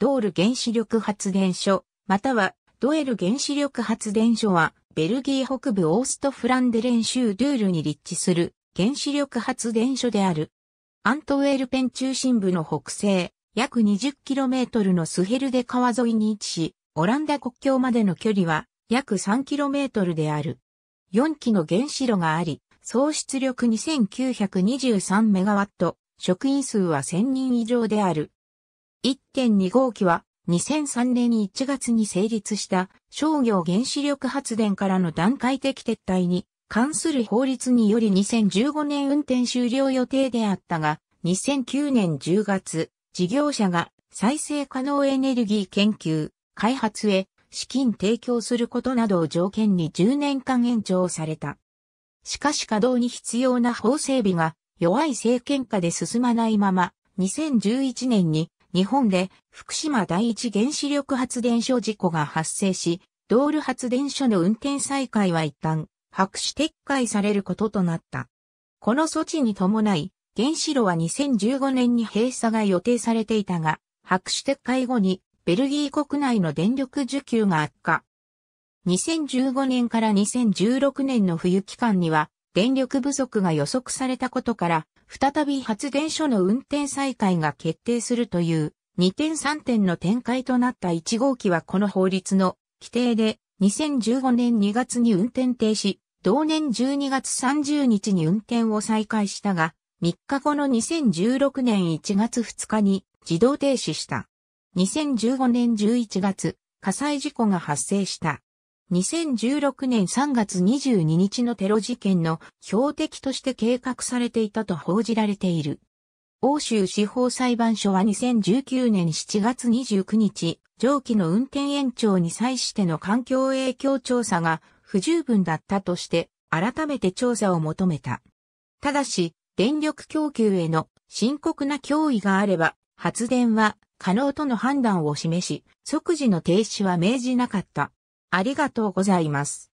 ドール原子力発電所、またはドエル原子力発電所は、ベルギー北部オーストフランデレン州ドゥールに立地する原子力発電所である。アントウェルペン中心部の北西、約 20km のスヘルデ川沿いに位置し、オランダ国境までの距離は約 3km である。4基の原子炉があり、総出力 2923MW、職員数は1000人以上である。1.2号機は2003年1月に成立した商業原子力発電からの段階的撤退に関する法律により2015年運転終了予定であったが、2009年10月、事業者が再生可能エネルギー研究、開発へ資金提供することなどを条件に10年間延長された。しかし稼働に必要な法整備が弱い政権下で進まないまま、2011年に日本で福島第一原子力発電所事故が発生し、ドール発電所の運転再開は一旦、白紙撤回されることとなった。この措置に伴い、原子炉は2015年に閉鎖が予定されていたが、白紙撤回後にベルギー国内の電力需給が悪化。2015年から2016年の冬期間には電力不足が予測されたことから、再び発電所の運転再開が決定するという2点3点の展開となった1号機はこの法律の規定で2015年2月に運転停止、同年12月30日に運転を再開したが、3日後の2016年1月2日に自動停止した。2015年11月、火災事故が発生した。2016年3月22日のテロ事件の標的として計画されていたと報じられている。欧州司法裁判所は2019年7月29日、上記の運転延長に際しての環境影響調査が不十分だったとして、改めて調査を求めた。ただし、電力供給への深刻な脅威があれば、発電は可能との判断を示し、即時の停止は命じなかった。ありがとうございます。